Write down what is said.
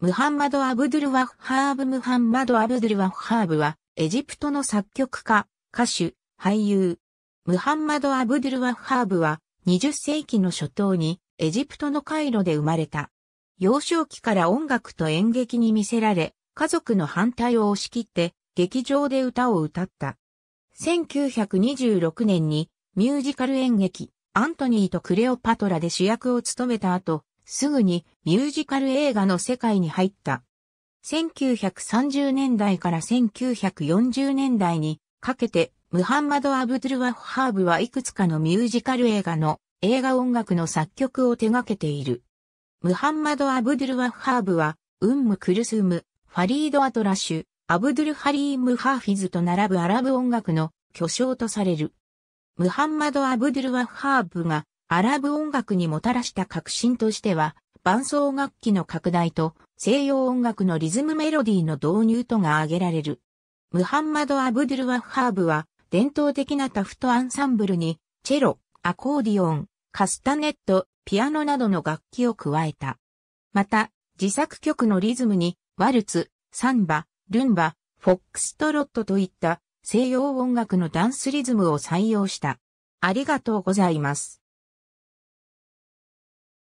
ムハンマド・アブドゥル・ワッハーブ・ムハンマド・アブドゥル・ワッハーブは、エジプトの作曲家、歌手、俳優。ムハンマド・アブドゥル・ワッハーブは、20世紀の初頭に、エジプトのカイロで生まれた。幼少期から音楽と演劇に魅せられ、家族の反対を押し切って、劇場で歌を歌った。1926年に、ミュージカル演劇、アントニーとクレオパトラで主役を務めた後、すぐにミュージカル映画の世界に入った。1930年代から1940年代にかけてムハンマド・アブドゥルワフ・ハーブはいくつかのミュージカル映画の映画音楽の作曲を手掛けている。ムハンマド・アブドゥルワフ・ハーブは、ウンム・クルスム、ファリード・アトラシュ、アブドゥル・ハリーム・ハーフィズと並ぶアラブ音楽の巨匠とされる。ムハンマド・アブドゥルワフ・ハーブがアラブ音楽にもたらした革新としては、伴奏楽器の拡大と西洋音楽のリズムメロディーの導入とが挙げられる。ムハンマド・アブドゥル・ワッハーブは伝統的なタフトアンサンブルにチェロ、アコーディオン、カスタネット、ピアノなどの楽器を加えた。また、自作曲のリズムにワルツ、サンバ、ルンバ、フォックストロットといった西洋音楽のダンスリズムを採用した。ありがとうございます。